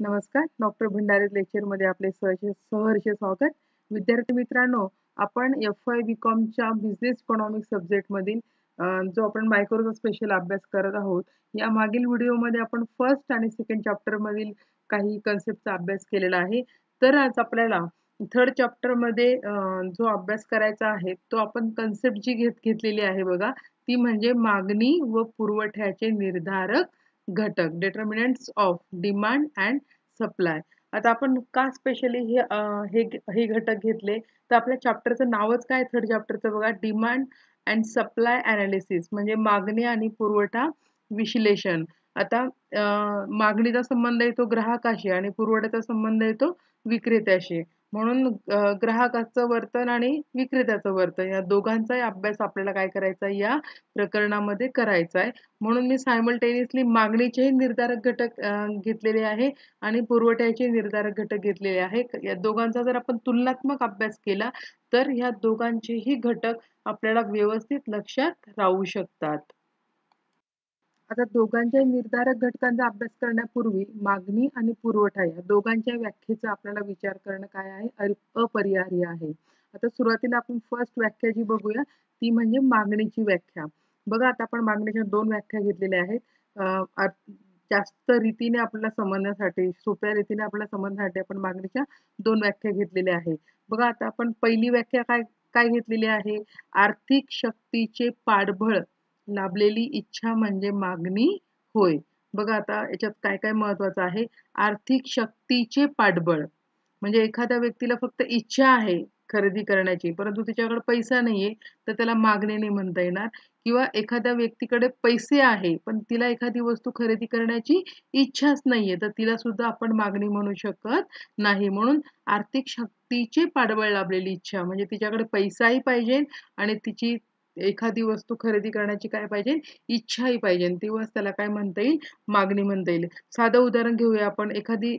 नमस्कार डॉक्टर भंडारे लेक्चरमध्ये आपले सहर्ष सहर्ष स्वागत विद्यार्थी मित्रांनो आपण एफ आय बी कॉमच्या बिझनेस इकॉनॉमिक मधील जो आपण मायक्रोचा स्पेशल अभ्यास करत आहोत या मागील व्हिडिओमध्ये आपण फर्स्ट आणि सेकंड मधील काही कन्सेप्टचा अभ्यास केलेला आहे तर आज आपल्याला थर्ड चॅप्टरमध्ये जो अभ्यास करायचा आहे तो आपण कन्सेप्ट जी घेत घेतलेली आहे बघा ती म्हणजे मागणी व पुरवठ्याचे निर्धारक घटक determinants of demand and supply आता आपण का स्पेशली हे हे हे घटक घेतले तर आपल्या चॅप्टरचं नावच काय थर्ड चॅप्टरचं बघा डिमांड अँड सप्लाय अनालिसिस म्हणजे मागणी आणि पुरवठा विश्लेषण आता मागणीचा संबंध येतो ग्राहकाशी आणि पुरवठ्याचा संबंध येतो विक्रेत्याशी म्हणून ग्राहकाचं वर्तन आणि विक्रेत्याचं वर्तन या दोघांचाही अभ्यास आपल्याला काय करायचा या प्रकरणामध्ये करायचा आहे म्हणून मी सायमल्टेनियसली मागणीचेही निर्धारक घटक घेतलेले आहे आणि पुरवठ्याचे निर्धारक घटक घेतलेले आहे या दोघांचा जर आपण तुलनात्मक अभ्यास केला तर ह्या दोघांचेही घटक आपल्याला व्यवस्थित लक्षात राहू शकतात आता दोघांच्या निर्धारक घटकांचा अभ्यास करण्यापूर्वी मागणी आणि पुरवठा या दोघांच्या व्याख्येचा आपल्याला विचार करणं काय आहे अपरिहार्य आहे आता सुरुवातीला आपण फर्स्ट व्याख्या जी बघूया ती म्हणजे मागणीची व्याख्या बघा आता आपण मागणीच्या दोन व्याख्या घेतलेल्या आहेत जास्त रीतीने आपल्याला समजण्यासाठी सोप्या रीतीने आपल्याला समजण्यासाठी आपण मागणीच्या दोन व्याख्या घेतलेल्या आहेत बघा आता आपण पहिली व्याख्या काय काय घेतलेली आहे आर्थिक शक्तीचे पाठबळ लाभलेली इच्छा म्हणजे मागणी होय बघा आता याच्यात काय काय महत्वाचं आहे आर्थिक शक्तीचे पाठबळ म्हणजे एखाद्या व्यक्तीला फक्त इच्छा आहे खरेदी करण्याची परंतु तिच्याकडे पैसा नाहीये तर त्याला मागणी नाही म्हणता येणार किंवा एखाद्या व्यक्तीकडे पैसे आहे पण तिला एखादी वस्तू खरेदी करण्याची इच्छाच नाहीये तर तिला सुद्धा आपण मागणी म्हणू शकत नाही म्हणून आर्थिक शक्तीचे पाठबळ लाभलेली इच्छा म्हणजे तिच्याकडे पैसाही पाहिजे आणि तिची एखादी वस्तू खरेदी करण्याची काय पाहिजे इच्छाही पाहिजे तेव्हाच त्याला काय म्हणता येईल मागणी म्हणता येईल साधं उदाहरण घेऊया आपण एखादी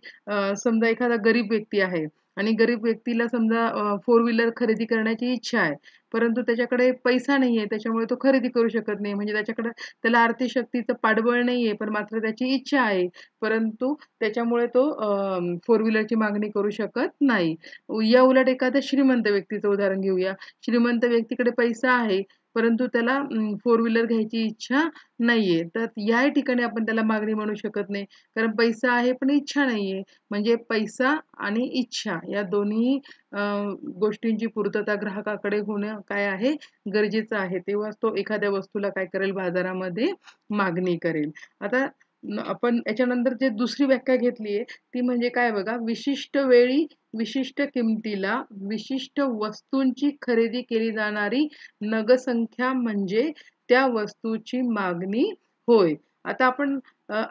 समजा एखादा गरीब व्यक्ती आहे आणि गरीब व्यक्तीला समजा फोर व्हीलर खरेदी करण्याची इच्छा आहे परंतु त्याच्याकडे पैसा नाही आहे त्याच्यामुळे तो खरेदी करू शकत नाही म्हणजे त्याच्याकडे त्याला आर्थिक शक्तीचं पाठबळ नाही आहे पण मात्र त्याची इच्छा आहे परंतु त्याच्यामुळे तो फोर व्हीलरची मागणी करू शकत नाही या उलट एखाद्या श्रीमंत व्यक्तीचं उदाहरण घेऊया श्रीमंत व्यक्तीकडे पैसा आहे परंतु त्याला फोर व्हीलर घ्यायची इच्छा नाहीये तर याही ठिकाणी आपण त्याला मागणी म्हणू शकत नाही कारण पैसा आहे पण इच्छा नाहीये म्हणजे पैसा आणि इच्छा या दोन्ही गोष्टींची पूर्तता ग्राहकाकडे होणं काय आहे गरजेचं आहे तेव्हाच तो एखाद्या वस्तूला काय करेल बाजारामध्ये मागणी करेल आता आपण याच्यानंतर जे दुसरी व्याख्या घेतली आहे ती म्हणजे काय बघा विशिष्ट वेळी विशिष्ट किमतीला विशिष्ट वस्तूंची खरेदी केली जाणारी नगसंख्या म्हणजे त्या वस्तूची मागणी होय आता आपण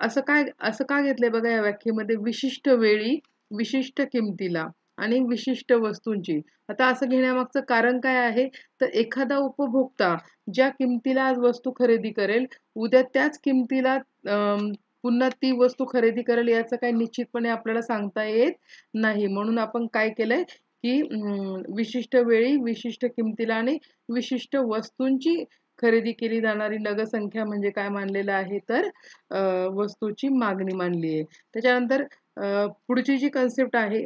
असं काय असं का घेतलंय बघा या व्याख्येमध्ये विशिष्ट वेळी विशिष्ट किमतीला आणि विशिष्ट वस्तूंची आता असं घेण्यामागचं कारण काय आहे तर एखादा उपभोक्ता ज्या किमतीला आज वस्तू खरेदी करेल उद्या त्याच किमतीला पुन्हा ती वस्तू खरेदी करेल याचं काही निश्चितपणे आपल्याला सांगता येत नाही म्हणून आपण काय केलंय की विशिष्ट वेळी विशिष्ट किमतीला आणि विशिष्ट वस्तूंची खरेदी केली जाणारी नगसंख्या म्हणजे काय मानलेलं आहे तर वस्तूची मागणी मानली आहे त्याच्यानंतर पुढची जी कन्सेप्ट आहे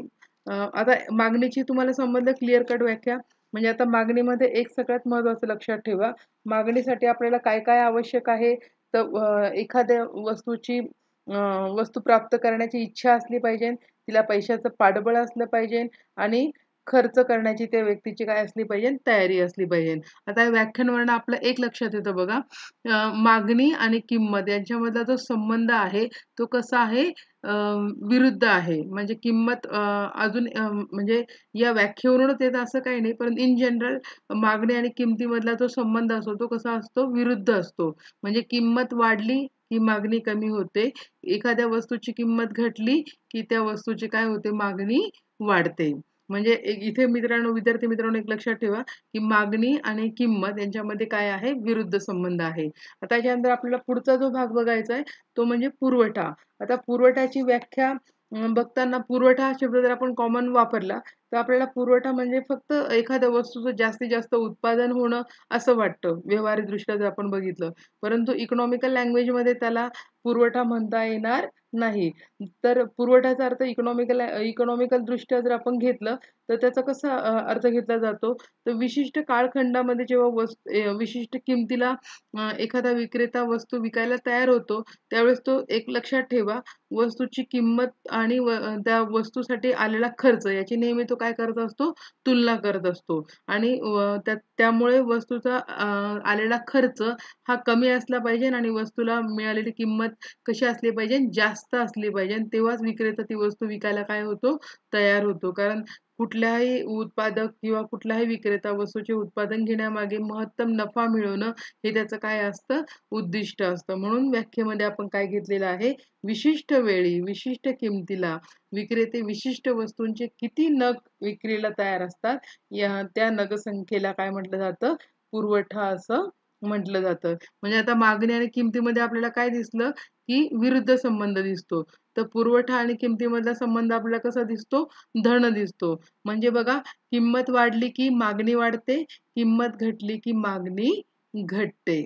आता मागणीची तुम्हाला संबंध क्लिअर कट व्याख्या म्हणजे आता मागणीमध्ये एक सगळ्यात महत्वाचं लक्षात ठेवा मागणीसाठी आपल्याला काय काय आवश्यक आहे तर एखाद्या वस्तूची वस्तू प्राप्त करण्याची इच्छा असली पाहिजे तिला पैशाचं पाठबळ असलं पाहिजे आणि खर्च करण्याची त्या व्यक्तीची काय असली पाहिजे तयारी असली पाहिजे आता व्याख्यानवरनं आपलं एक लक्षात येतं बघा मागणी आणि किंमत यांच्यामधला जो संबंध आहे तो कसा आहे विरुद्ध आहे म्हणजे किंमत अजून म्हणजे या व्याख्येवरूनच येत असं काही नाही पण इन जनरल मागणी आणि किमतीमधला जो संबंध असतो तो कसा असतो विरुद्ध असतो म्हणजे किंमत वाढली की मागणी कमी होते एखाद्या वस्तूची किंमत घटली की त्या वस्तूची काय होते मागणी वाढते म्हणजे एक इथे मित्रांनो विद्यार्थी मित्रांनो एक लक्षात ठेवा की मागणी आणि किंमत यांच्यामध्ये काय आहे विरुद्ध संबंध आहे आता याच्यानंतर आपल्याला पुढचा जो भाग बघायचा आहे तो म्हणजे पुरवठा आता पुरवठ्याची व्याख्या बघताना पुरवठा हा शब्द जर आपण कॉमन वापरला तर आपल्याला पुरवठा म्हणजे फक्त एखाद्या वस्तूचं जास्तीत जास्त उत्पादन होणं असं वाटतं व्यवहारिकदृष्ट्या जर आपण बघितलं परंतु इकॉनॉमिकल लँग्वेजमध्ये त्याला पुरवठा म्हणता येणार नाही. तर पुरवठ्याचा अर्थ इकॉनॉमिकल इकॉनॉमिकल दृष्ट्या जर आपण घेतलं तर त्याचा कसा अर्थ घेतला जातो तर विशिष्ट काळखंडामध्ये जेव्हा वस्तू विशिष्ट किमतीला एखादा विक्रेता वस्तू विकायला तयार होतो त्यावेळेस तो एक लक्षात ठेवा वस्तूची किंमत आणि व त्या वस्तूसाठी आलेला खर्च याची नेहमी तो काय करत असतो तुलना करत असतो आणि त्या त्यामुळे वस्तूचा आलेला खर्च हा कमी असला पाहिजे आणि वस्तूला मिळालेली किंमत कशी असली पाहिजे जास्त जास्त असली पाहिजे आणि तेव्हाच विक्रेता ती वस्तू विकायला काय होतो तयार होतो कारण कुठल्याही उत्पादक किंवा कुठलाही विक्रेता वस्तूचे उत्पादन घेण्यामागे महत्तम नफा मिळवणं हे त्याचं काय असतं उद्दिष्ट असतं म्हणून व्याख्येमध्ये आपण काय घेतलेलं आहे विशिष्ट वेळी विशिष्ट किमतीला विक्रेते विशिष्ट वस्तूंचे किती नग विक्रीला तयार असतात या त्या नगसंख्येला काय म्हटलं जातं पुरवठा असं म्हटलं जातं म्हणजे आता मागणी आणि किमतीमध्ये आपल्याला काय दिसलं की विरुद्ध संबंध दिसतो तर पुरवठा आणि किमतीमधला संबंध आपल्याला कसा दिसतो धन दिसतो म्हणजे बघा किंमत वाढली की मागणी वाढते किंमत घटली की मागणी घटते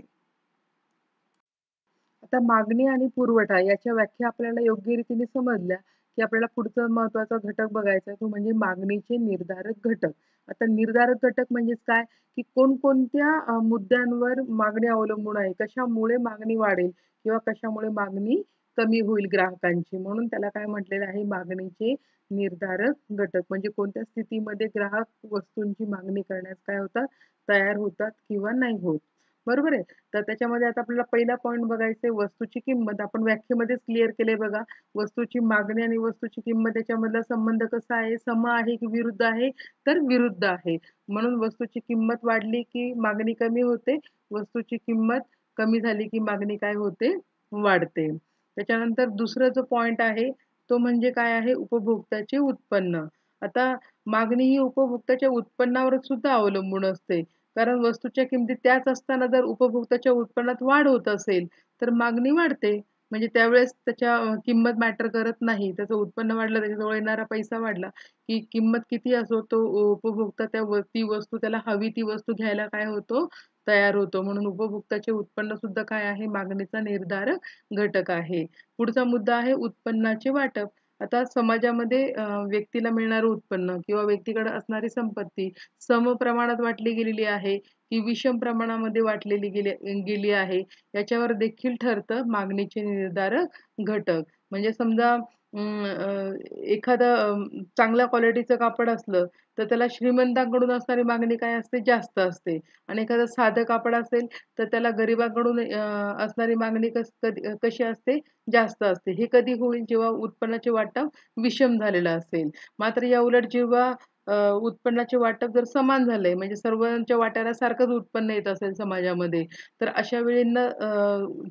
आता मागणी आणि पुरवठा याच्या व्याख्या आपल्याला योग्य रीतीने समजल्या की आपल्याला पुढचा महत्वाचा घटक बघायचा तो म्हणजे मागणीचे निर्धारक घटक आता निर्धारक घटक म्हणजेच काय की कोणकोणत्या मुद्द्यांवर मागणी अवलंबून आहे कशामुळे मागणी वाढेल किंवा कशामुळे मागणी कमी होईल ग्राहकांची म्हणून त्याला काय म्हटलेलं आहे मागणीचे निर्धारक घटक म्हणजे कोणत्या स्थितीमध्ये ग्राहक वस्तूंची मागणी करण्यास काय होतात तयार होतात किंवा नाही होत बरोबर आहे तर त्याच्यामध्ये आता आपल्याला पहिला पॉईंट बघायचा वस्तूची किंमत आपण व्याख्येमध्येच क्लिअर केले बघा वस्तूची मागणी आणि वस्तूची किंमत याच्यामधला संबंध कसा आहे सम आहे की विरुद्ध आहे तर विरुद्ध आहे म्हणून वस्तूची किंमत वाढली की मागणी कमी होते वस्तूची किंमत कमी झाली की मागणी काय होते वाढते त्याच्यानंतर दुसरा जो पॉइंट आहे तो म्हणजे काय आहे उपभोक्त्याचे उत्पन्न आता मागणी ही उपभोक्त्याच्या उत्पन्नावर सुद्धा अवलंबून असते कारण वस्तूच्या किमती त्याच असताना जर उपभोक्त्याच्या उत्पन्नात वाढ होत असेल तर मागणी वाढते म्हणजे त्यावेळेस त्याच्या किंमत मॅटर करत नाही त्याचं उत्पन्न वाढलं त्याच्याजवळ येणारा पैसा वाढला की किंमत किती असो तो उपभोक्ता त्या ती वस्तू त्याला हवी ती वस्तू घ्यायला काय होतो तयार होतो म्हणून उपभोक्ताचे उत्पन्न सुद्धा काय आहे मागणीचा निर्धारक घटक आहे पुढचा मुद्दा आहे उत्पन्नाचे वाटप आता समाजामध्ये व्यक्तीला मिळणारं उत्पन्न किंवा व्यक्तीकडे असणारी संपत्ती सम प्रमाणात वाटली गेलेली आहे की विषम प्रमाणामध्ये वाटलेली गेली गेली आहे याच्यावर देखील ठरतं मागणीचे निर्धारक घटक म्हणजे समजा एखादं चांगल्या क्वालिटीचं कापड असलं तर त्याला श्रीमंतांकडून असणारी मागणी काय असते जास्त असते आणि एखादं साधं कापड असेल तर त्याला गरिबांकडून असणारी मागणी कस कधी कशी असते जास्त असते हे कधी होईल जेव्हा उत्पन्नाचे वाटप विषम झालेलं असेल मात्र या उलट जेव्हा उत्पन्नाचे वाटप जर समान झालंय म्हणजे सर्वांच्या वाट्याला सारखंच उत्पन्न येत असेल समाजामध्ये तर अशा वेळी न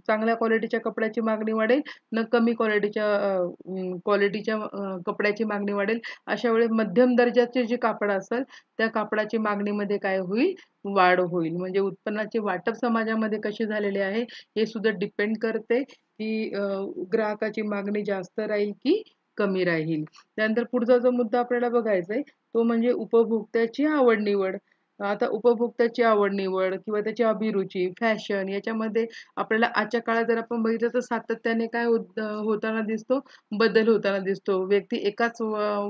चांगल्या क्वालिटीच्या कपड्याची मागणी वाढेल न कमी क्वालिटीच्या क्वालिटीच्या कपड्याची मागणी वाढेल अशा वेळी मध्यम दर्जाचे जे कापड असेल त्या कापडाची मागणीमध्ये काय होईल वाढ होईल म्हणजे उत्पन्नाचे वाटप समाजामध्ये कसे झालेले आहे हे सुद्धा डिपेंड करते की ग्राहकाची मागणी जास्त राहील की कमी राहील त्यानंतर पुढचा जो मुद्दा आपल्याला बघायचा आहे तो म्हणजे उपभोक्त्याची आवड निवड आता उपभोक्त्याची आवड निवड किंवा त्याची अभिरुची फॅशन याच्यामध्ये आपल्याला आजच्या काळात जर आपण बघितलं तर सातत्याने काय होताना दिसतो बदल होताना दिसतो व्यक्ती एकाच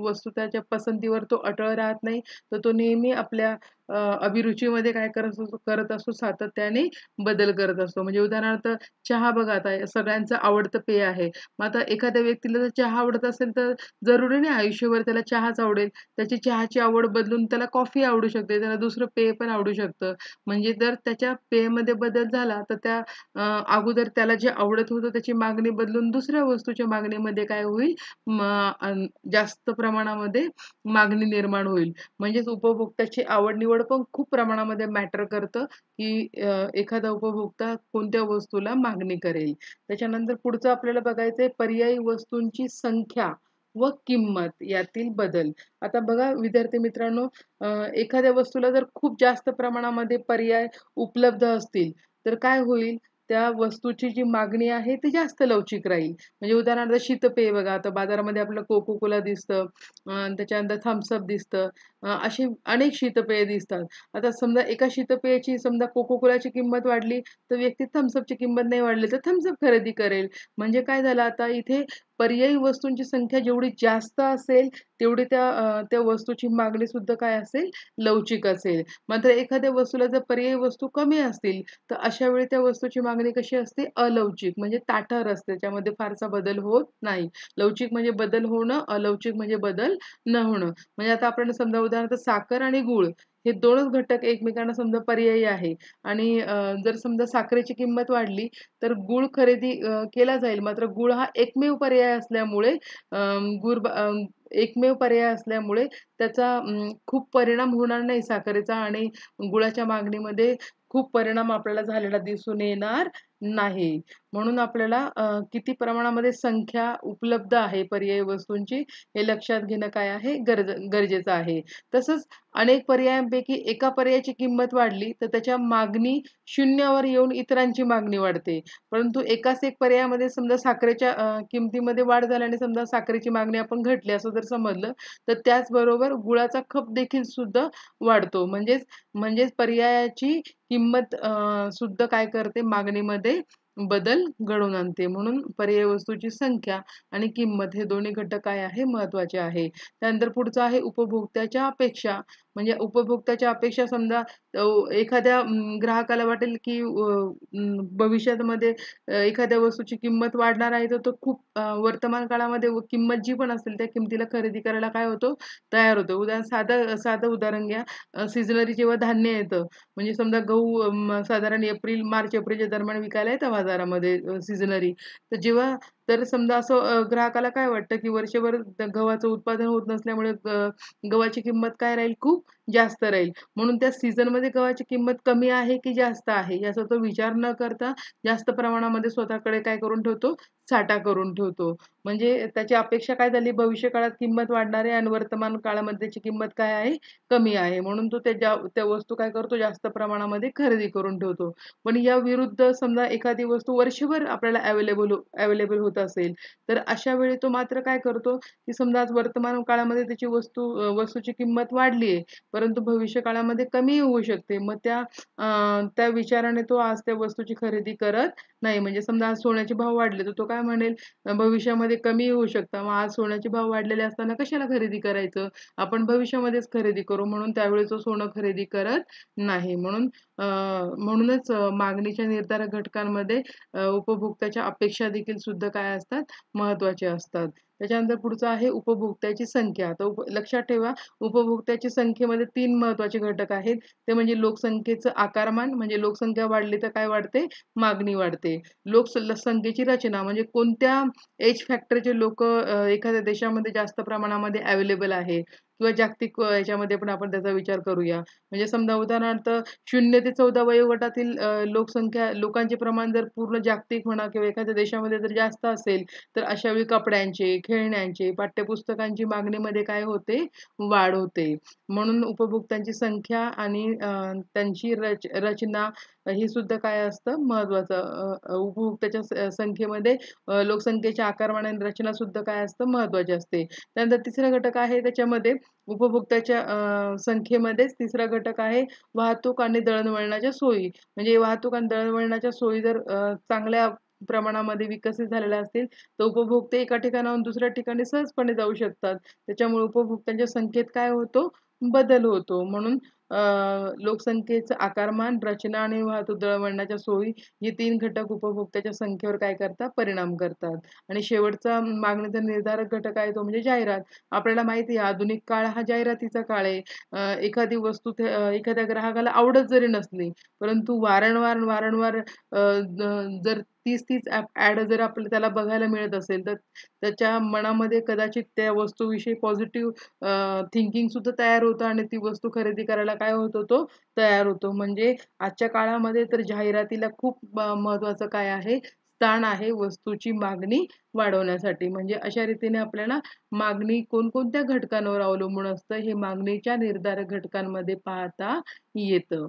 वस्तू त्याच्या पसंतीवर तो अटळ राहत नाही तर तो नेहमी आपल्या अभिरुचीमध्ये काय करत असतो करत असतो सातत्याने बदल करत असतो म्हणजे उदाहरणार्थ चहा बघा आता सगळ्यांचं आवडतं पेय आहे मग आता एखाद्या व्यक्तीला जर चहा आवडत असेल तर जरुरी नाही आयुष्यभर त्याला चहाच आवडेल त्याची चहाची आवड बदलून त्याला कॉफी आवडू शकते त्याला दुसरं पेय पण आवडू शकतं म्हणजे जर त्याच्या पेयमध्ये बदल झाला तर त्या अगोदर त्याला जे आवडत होतं त्याची मागणी बदलून दुसऱ्या वस्तूच्या मागणीमध्ये काय होईल जास्त प्रमाणामध्ये मागणी निर्माण होईल म्हणजेच उपभोक्त्याची आवड निवड निवड पण खूप प्रमाणामध्ये मॅटर करतं की एखादा उपभोक्ता कोणत्या वस्तूला मागणी करेल त्याच्यानंतर पुढचं आपल्याला बघायचं आहे पर्यायी वस्तूंची संख्या व किंमत यातील बदल आता बघा विद्यार्थी मित्रांनो एखाद्या वस्तूला जर खूप जास्त प्रमाणामध्ये पर्याय उपलब्ध असतील तर काय होईल त्या वस्तूची जी मागणी आहे ती जास्त लवचिक राहील म्हणजे उदाहरणार्थ शीतपेय बघा आता बाजारामध्ये आपलं कोको कोला दिसतं त्याच्यानंतर थम्सअप दिसतं असे अनेक शीतपेय दिसतात आता समजा एका शीतपेयाची समजा कोकोकोलाची किंमत वाढली तर व्यक्ती थम्सअपची किंमत नाही वाढली तर थम्सअप खरेदी करेल म्हणजे काय झालं आता इथे पर्यायी वस्तूंची संख्या जेवढी जास्त असेल तेवढी त्या त्या वस्तूची मागणी सुद्धा काय असेल लवचिक असेल मात्र एखाद्या वस्तूला जर पर्यायी वस्तू कमी असतील तर अशा वेळी त्या वस्तूची मागणी कशी असते अलवचिक म्हणजे ताठर असते त्यामध्ये फारसा बदल होत नाही लवचिक म्हणजे बदल होणं अलवचिक म्हणजे बदल न होणं म्हणजे आता आपण समजा उदाहरणार्थ साखर आणि गूळ हे दोनच घटक एकमेकांना समजा पर्यायी आहे आणि जर समजा साखरेची किंमत वाढली तर गूळ खरेदी केला जाईल मात्र गूळ हा एकमेव पर्याय असल्यामुळे गूळ एकमेव पर्याय असल्यामुळे त्याचा खूप परिणाम होणार नाही साखरेचा आणि गुळाच्या मागणीमध्ये खूप परिणाम आपल्याला झालेला दिसून येणार नाही म्हणून आपल्याला किती प्रमाणामध्ये संख्या उपलब्ध आहे पर्याय वस्तूंची हे लक्षात घेणं काय आहे गरज गरजेचं आहे तसंच अनेक पर्यायांपैकी एका पर्यायाची किंमत वाढली तर त्याच्या मागणी शून्यावर येऊन इतरांची मागणी वाढते परंतु एकाच एक पर्यायामध्ये समजा साखरेच्या किमतीमध्ये वाढ झाल्याने समजा साखरेची मागणी आपण घटली असं जर समजलं तर त्याचबरोबर गुळाचा खप देखील सुद्धा वाढतो म्हणजेच म्हणजेच पर्यायाची किंमत सुद्धा काय करते मागणीमध्ये बदल घडवून आणते म्हणून पर्याय वस्तूची संख्या आणि किंमत हे दोन्ही घटक काय आहे महत्वाचे आहे त्यानंतर पुढचं आहे उपभोक्त्याच्या अपेक्षा म्हणजे उपभोक्त्याच्या अपेक्षा समजा एखाद्या ग्राहकाला वाटेल की मध्ये एखाद्या वस्तूची किंमत वाढणार आहे तर तो खूप वर्तमान काळामध्ये किंमत जी पण असेल त्या किमतीला खरेदी करायला काय होतो तयार होतो उदाहरण साधं साधं उदाहरण घ्या सिजनरी जेव्हा धान्य येतं म्हणजे समजा गहू साधारण एप्रिल मार्च एप्रिलच्या दरम्यान विकायला येतं बाजारामध्ये सिजनरी तर जेव्हा तर समजा असं ग्राहकाला काय वाटतं की वर्षभर गव्हाचं उत्पादन होत नसल्यामुळे गव्हाची किंमत काय राहील खूप जास्त राहील म्हणून त्या मध्ये गव्हाची किंमत कमी आहे की जास्त आहे याचा तो विचार न करता जास्त प्रमाणामध्ये स्वतःकडे काय करून ठेवतो साठा करून ठेवतो म्हणजे त्याची अपेक्षा काय झाली भविष्य काळात किंमत वाढणार आहे आणि वर्तमान काळामध्ये त्याची किंमत काय आहे कमी आहे म्हणून तो त्या त्या वस्तू काय करतो जास्त प्रमाणामध्ये खरेदी करून ठेवतो पण या विरुद्ध समजा एखादी वस्तू वर्षभर आपल्याला अवेलेबल अवेलेबल होत होत असेल तर अशा वेळी तो मात्र काय करतो की समजा आज वर्तमान काळामध्ये त्याची वस्तू वस्तूची किंमत वाढली आहे परंतु भविष्य काळामध्ये कमी होऊ शकते मग त्या त्या विचाराने तो आज त्या वस्तूची खरेदी करत नाही म्हणजे समजा आज सोन्याचे भाव वाढले तर तो काय म्हणेल भविष्यामध्ये कमी होऊ शकता मग आज सोन्याचे भाव वाढलेले असताना कशाला खरेदी करायचं आपण भविष्यामध्येच खरेदी करू म्हणून त्यावेळी तो सोनं खरेदी करत नाही म्हणून म्हणूनच मागणीच्या निर्धारक घटकांमध्ये उपभोक्त्याच्या अपेक्षा देखील सुद्धा काय काय असतात महत्वाचे असतात त्याच्यानंतर पुढचं आहे उपभोक्त्याची संख्या तर उप लक्षात ठेवा उपभोक्त्याची संख्येमध्ये तीन महत्त्वाचे घटक आहेत ते म्हणजे लोकसंख्येचं आकारमान म्हणजे लोकसंख्या वाढली तर काय वाढते मागणी वाढते लोकसंख्येची रचना म्हणजे कोणत्या एज फॅक्टरचे लोक एखाद्या देशामध्ये जास्त प्रमाणामध्ये अवेलेबल आहे किंवा जागतिक याच्यामध्ये पण आपण त्याचा विचार करूया म्हणजे समजा उदाहरणार्थ शून्य ते चौदा वयोगटातील लोकसंख्या लोकांचे प्रमाण जर पूर्ण जागतिक म्हणा किंवा एखाद्या देशामध्ये जर जास्त असेल तर अशा वेळी कपड्यांचे खेळण्यांची पाठ्यपुस्तकांची मागणीमध्ये काय होते वाढ होते म्हणून उपभोक्त्यांची संख्या आणि त्यांची रच रचना ही सुद्धा काय असतं महत्त्वाचं उपभोक्त्याच्या संख्येमध्ये लोकसंख्येच्या आणि रचना सुद्धा काय असतं महत्त्वाची असते त्यानंतर तिसरा घटक आहे त्याच्यामध्ये उपभोक्त्याच्या संख्येमध्येच तिसरा घटक आहे वाहतूक आणि दळणवळणाच्या सोयी म्हणजे वाहतूक आणि दळणवळणाच्या सोयी जर चांगल्या प्रमाणामध्ये विकसित झालेला असतील तर उपभोक्ते एका ठिकाणाहून दुसऱ्या ठिकाणी सहजपणे जाऊ शकतात त्याच्यामुळे उपभोक्त्यांच्या संख्येत काय होतो बदल होतो म्हणून लोकसंख्येचा आकारमान रचना आणि वाहतूक दळवळण्याच्या सोयी हे तीन घटक उपभोक्त्याच्या संख्येवर काय करतात परिणाम करतात आणि शेवटचा मागणीचा निर्धारक घटक आहे तो म्हणजे जाहिरात आपल्याला माहिती आहे आधुनिक काळ हा जाहिरातीचा काळ आहे एखादी वस्तू एखाद्या ग्राहकाला आवडत जरी नसली परंतु वारंवार वारंवार जर तीच तीच ॲड जर आपल्याला त्याला बघायला मिळत असेल तर त्याच्या मनामध्ये कदाचित त्या वस्तूविषयी पॉझिटिव्ह सुद्धा तयार होतं आणि ती वस्तू खरेदी करायला काय होतो तो तयार होतो म्हणजे आजच्या काळामध्ये तर जाहिरातीला खूप महत्वाचं काय आहे स्थान आहे वस्तूची मागणी वाढवण्यासाठी म्हणजे अशा रीतीने आपल्याला मागणी कोणकोणत्या घटकांवर अवलंबून असतं हे मागणीच्या निर्धारक घटकांमध्ये पाहता येतं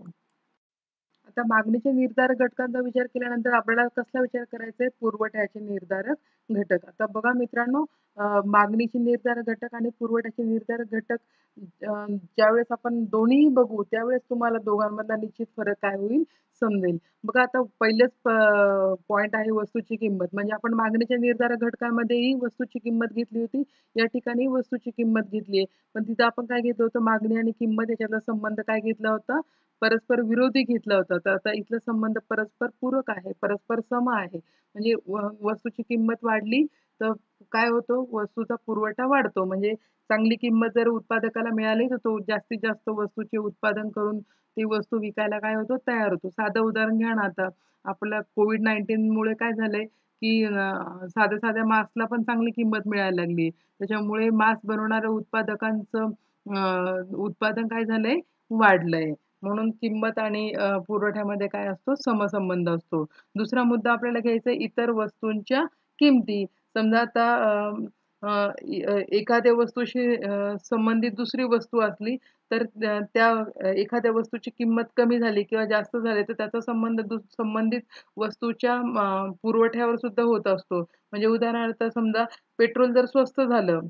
आता मागणीचे निर्धारक घटकांचा विचार केल्यानंतर आपल्याला कसला विचार करायचा आहे पुरवठ्याचे निर्धारक घटक आता बघा मित्रांनो मागणीचे निर्धारक घटक आणि पुरवठ्याचे निर्धारक घटक ज्यावेळेस आपण दोन्ही बघू त्यावेळेस तुम्हाला दोघांमधला निश्चित फरक काय होईल समजेल बघा आता पहिलंच पॉइंट आहे वस्तूची किंमत म्हणजे आपण मागणीच्या निर्धारक घटकामध्येही वस्तूची किंमत घेतली होती या ठिकाणी वस्तूची किंमत घेतली आहे पण तिथं आपण काय घेतलं होतं मागणी आणि किंमत याच्यातला संबंध काय घेतला होता परस्पर विरोधी घेतला होता तर आता इथला संबंध परस्पर पूरक आहे परस्पर सम आहे म्हणजे वस्तूची किंमत वाढली तर काय होतो वस्तूचा पुरवठा वाढतो म्हणजे चांगली किंमत जर उत्पादकाला मिळाली तर तो जास्तीत जास्त वस्तूचे उत्पादन करून ती वस्तू विकायला काय होतो तयार होतो साधं उदाहरण घ्या ना आता आपलं कोविड मुळे काय झालंय की साध्या साध्या मास्कला पण चांगली किंमत मिळायला लागली त्याच्यामुळे मास्क बनवणाऱ्या उत्पादकांचं उत्पादन काय झालंय वाढलंय म्हणून किंमत आणि पुरवठ्यामध्ये काय असतो समसंबंध असतो दुसरा मुद्दा आपल्याला घ्यायचा इतर वस्तूंच्या किमती समजा आता एखाद्या वस्तूशी संबंधित दुसरी वस्तू असली तर त्या एखाद्या वस्तूची किंमत कमी झाली किंवा जास्त झाली तर त्याचा संबंध संबंधित वस्तूच्या पुरवठ्यावर सुद्धा होत असतो म्हणजे उदाहरणार्थ समजा पेट्रोल जर स्वस्त झालं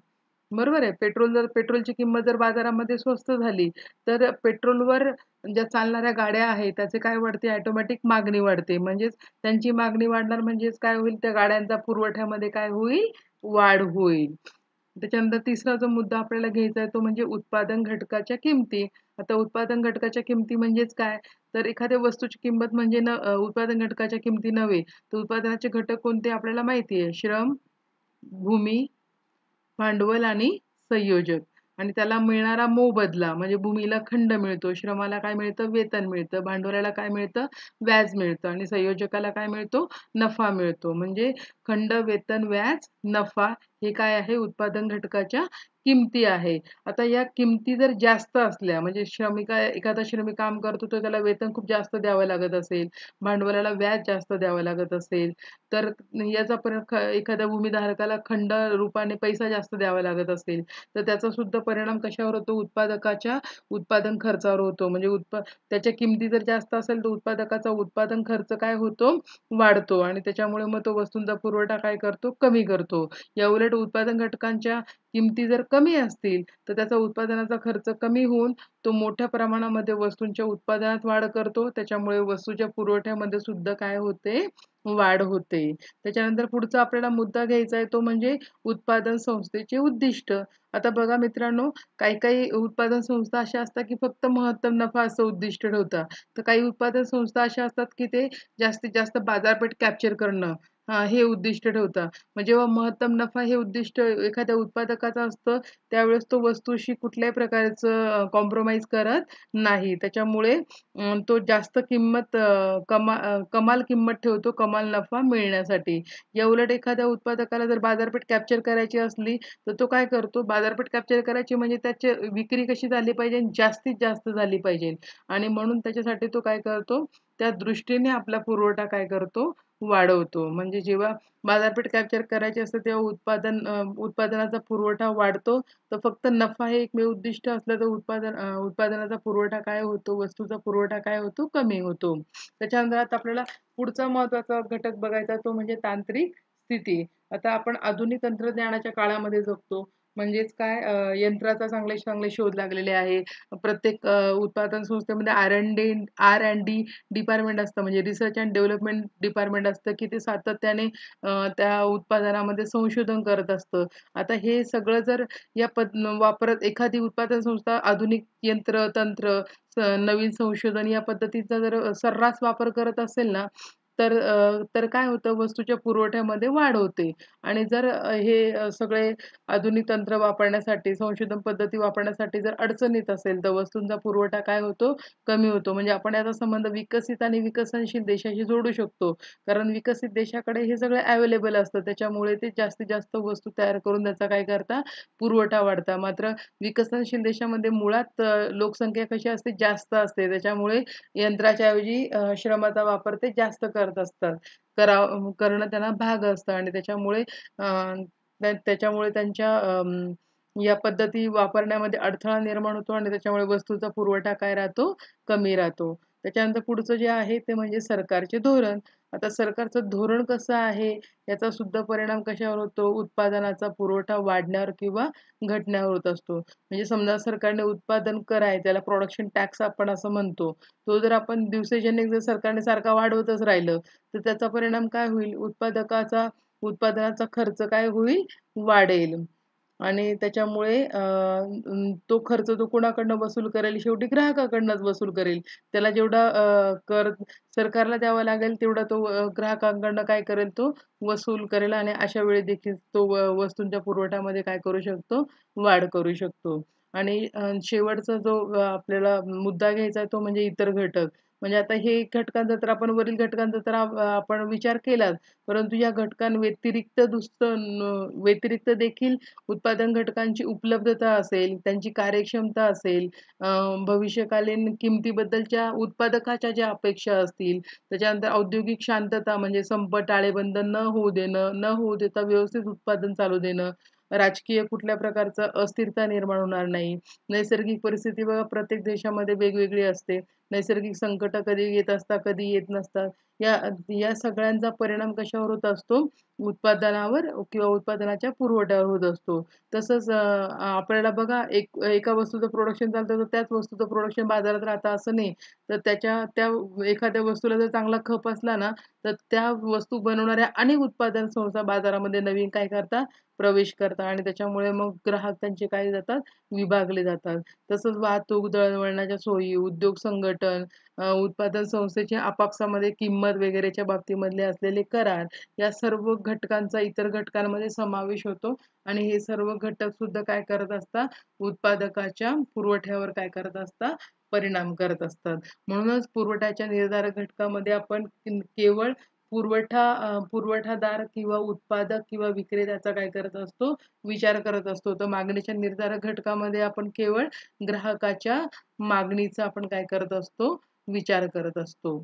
बरोबर आहे पेट्रोल जर पेट्रोलची किंमत जर बाजारामध्ये स्वस्त झाली तर पेट्रोलवर ज्या चालणाऱ्या गाड्या आहेत त्याचे काय वाढते ऑटोमॅटिक मागणी वाढते म्हणजेच त्यांची मागणी वाढणार म्हणजेच काय होईल त्या गाड्यांचा पुरवठ्यामध्ये काय होईल वाढ होईल त्याच्यानंतर तिसरा जो मुद्दा आपल्याला घ्यायचा आहे तो म्हणजे उत्पादन घटकाच्या किमती आता उत्पादन घटकाच्या किमती म्हणजेच काय तर एखाद्या वस्तूची किंमत म्हणजे न उत्पादन घटकाच्या किमती नव्हे तर उत्पादनाचे घटक कोणते आपल्याला माहिती आहे श्रम भूमी भांडवल आणि संयोजक आणि त्याला मिळणारा मोबदला म्हणजे भूमीला खंड मिळतो श्रमाला काय मिळतं वेतन मिळतं भांडवलाला काय मिळतं व्याज मिळतं आणि संयोजकाला काय मिळतो नफा मिळतो म्हणजे खंड वेतन व्याज नफा हे काय आहे उत्पादन घटकाच्या किमती आहे आता या किमती जर जास्त असल्या म्हणजे श्रमिका एखादा श्रमिक काम करतो तर त्याला वेतन खूप जास्त द्यावं लागत असेल भांडवलाला व्याज जास्त द्यावं लागत असेल तर याचा एखाद्या भूमिधारकाला खंड रूपाने पैसा जास्त द्यावा लागत असेल तर त्याचा सुद्धा परिणाम कशावर होतो उत्पादकाच्या उत्पादन खर्चावर होतो म्हणजे त्याच्या किमती जर जास्त असेल तर उत्पादकाचा उत्पादन खर्च काय होतो वाढतो आणि त्याच्यामुळे मग तो वस्तूंचा पुरवठा काय करतो कमी करतो या उलट उत्पादन घटकांच्या किमती जर कमी असतील तर त्याचा उत्पादनाचा खर्च कमी होऊन तो मोठ्या प्रमाणामध्ये वस्तूंच्या उत्पादनात वाढ करतो त्याच्यामुळे वस्तूच्या पुरवठ्यामध्ये सुद्धा काय होते वाढ होते त्याच्यानंतर पुढचा आपल्याला मुद्दा घ्यायचा आहे तो म्हणजे उत्पादन संस्थेचे उद्दिष्ट आता बघा मित्रांनो काही काही उत्पादन संस्था अशा असतात की फक्त महत्तम नफा असं उद्दिष्ट ठेवतात तर काही उत्पादन संस्था अशा असतात की ते जास्तीत जास्त बाजारपेठ कॅप्चर करणं हे उद्दिष्ट ठेवता म्हणजे जेव्हा महत्तम नफा हे उद्दिष्ट एखाद्या उत्पादकाचा असतं त्यावेळेस तो वस्तूशी कुठल्याही प्रकारचं कॉम्प्रोमाइज करत नाही त्याच्यामुळे तो जास्त किंमत कमा कमाल किंमत ठेवतो कमाल नफा मिळण्यासाठी या उलट एखाद्या उत्पादकाला जर बाजारपेठ कॅप्चर करायची असली तर तो काय करतो बाजारपेठ कॅप्चर करायची म्हणजे त्याची विक्री कशी झाली पाहिजे जास्तीत जास्त झाली पाहिजे आणि म्हणून त्याच्यासाठी तो काय करतो त्या दृष्टीने आपला पुरवठा काय करतो वाढवतो म्हणजे जेव्हा बाजारपेठ कॅप्चर करायची असते तेव्हा उत्पादन उत्पादनाचा पुरवठा वाढतो तर फक्त नफा हे एकमेव उद्दिष्ट असलं तर उत्पादन उत्पादनाचा पुरवठा काय होतो वस्तूचा पुरवठा काय होतो कमी होतो त्याच्यानंतर आता आपल्याला पुढचा महत्वाचा घटक बघायचा तो म्हणजे तांत्रिक स्थिती आता आपण आधुनिक तंत्रज्ञानाच्या काळामध्ये जगतो म्हणजेच काय यंत्राचा चांगले चांगले शोध लागलेले आहे प्रत्येक उत्पादन संस्थेमध्ये R and D R and D department असतं म्हणजे रिसर्च अँड डेव्हलपमेंट डिपार्टमेंट असतं की ते सातत्याने त्या उत्पादनामध्ये संशोधन करत असतं आता हे सगळं जर या पद वापरत एखादी उत्पादन संस्था आधुनिक यंत्र तंत्र नवीन संशोधन या पद्धतीचा जर सर्रास वापर करत असेल ना तर तर काय होतं वस्तूच्या पुरवठ्यामध्ये वाढ होते आणि जर हे सगळे आधुनिक तंत्र वापरण्यासाठी संशोधन पद्धती वापरण्यासाठी जर अडचणीत असेल तर वस्तूंचा पुरवठा काय होतो कमी होतो म्हणजे आपण याचा संबंध विकसित आणि विकसनशील देशाशी जोडू शकतो कारण विकसित देशाकडे हे सगळं अवेलेबल असतं त्याच्यामुळे ते जास्तीत जास्त वस्तू तयार करून त्याचा काय करता पुरवठा वाढता मात्र विकसनशील देशामध्ये मुळात लोकसंख्या कशी असते जास्त असते त्याच्यामुळे यंत्राच्या ऐवजी श्रमाचा वापर ते जास्त करतात करत असतात करा करणं त्यांना भाग असतं आणि त्याच्यामुळे त्याच्यामुळे त्यांच्या या पद्धती वापरण्यामध्ये अडथळा निर्माण होतो आणि त्याच्यामुळे वस्तूचा पुरवठा काय राहतो कमी राहतो त्याच्यानंतर पुढचं जे आहे ते म्हणजे सरकारचे धोरण आता सरकारचं धोरण कसं आहे याचा सुद्धा परिणाम कशावर होतो उत्पादनाचा पुरवठा वाढण्यावर किंवा घटण्यावर होत असतो म्हणजे समजा सरकारने उत्पादन कर आहे त्याला प्रोडक्शन टॅक्स आपण असं म्हणतो तो जर आपण दिवसेजनिक जर सरकारने सारखा वाढवतच राहिलं तर त्याचा परिणाम काय होईल उत्पादकाचा उत्पादनाचा खर्च काय होईल वाढेल आणि त्याच्यामुळे तो खर्च तो कोणाकडनं वसूल करेल शेवटी ग्राहकाकडनंच वसूल करेल त्याला जेवढा कर सरकारला द्यावा लागेल तेवढा तो ग्राहकांकडनं काय करेल तो वसूल करेल आणि अशा वेळी देखील तो वस्तूंच्या पुरवठ्यामध्ये काय करू शकतो वाढ करू शकतो आणि शेवटचा जो आपल्याला मुद्दा घ्यायचा आहे तो म्हणजे इतर घटक म्हणजे आता हे घटकांचा तर आपण वरील घटकांचा तर आपण विचार केलाच परंतु या घटकांव्यतिरिक्त दुसरं व्यतिरिक्त देखील उत्पादन घटकांची उपलब्धता असेल त्यांची कार्यक्षमता असेल भविष्यकालीन किमतीबद्दलच्या उत्पादकाच्या ज्या अपेक्षा असतील त्याच्यानंतर औद्योगिक शांतता म्हणजे संप टाळेबंद न होऊ देणं न होऊ देता व्यवस्थित उत्पादन चालू देणं राजकीय कुठल्या प्रकारचं अस्थिरता निर्माण होणार नाही नैसर्गिक परिस्थिती बघा प्रत्येक देशामध्ये वेगवेगळी असते नैसर्गिक संकट कधी येत असतात कधी येत नसतात या या सगळ्यांचा परिणाम कशावर होत असतो उत्पादनावर किंवा उत्पादनाच्या पुरवठ्यावर होत असतो तसंच आपल्याला बघा एक एका वस्तूचं प्रोडक्शन चालतं तर त्याच वस्तूचं प्रोडक्शन बाजारात राहतं असं नाही तर त्याच्या त्या एखाद्या वस्तूला जर चांगला खप असला ना तर त्या वस्तू बनवणाऱ्या अनेक उत्पादन संस्था बाजारामध्ये नवीन काय करतात प्रवेश करतात आणि त्याच्यामुळे मग ग्राहक त्यांचे काय जातात विभागले जातात तसंच वाहतूक दळणवळणाच्या सोयी उद्योग संघटन उत्पादन संस्थेचे आपापसामध्ये किंमत वगैरेच्या बाबतीमधले असलेले करार या सर्व घटकांचा इतर घटकांमध्ये समावेश होतो आणि हे सर्व घटक सुद्धा काय करत असतात उत्पादकाच्या पुरवठ्यावर काय करत असतात परिणाम करत असतात म्हणूनच पुरवठ्याच्या निर्धारक घटकामध्ये आपण केवळ पुरवठा पुरवठादार किंवा उत्पादक किंवा विक्रेत्याचा काय करत असतो विचार करत असतो तर मागणीच्या निर्धारक घटकामध्ये आपण केवळ ग्राहकाच्या मागणीचा आपण काय करत असतो विचार करत असतो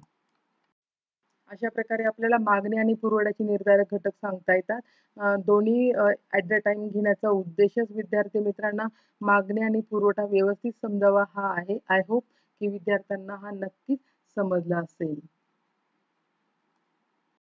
अशा प्रकारे आपल्याला मागणी आणि पुरवठ्याचे निर्धारक घटक सांगता येतात दोन्ही ऍट द टाइम घेण्याचा उद्देशच विद्यार्थी मित्रांना मागणी आणि पुरवठा व्यवस्थित समजावा हा आहे आय होप की विद्यार्थ्यांना हा नक्कीच समजला असेल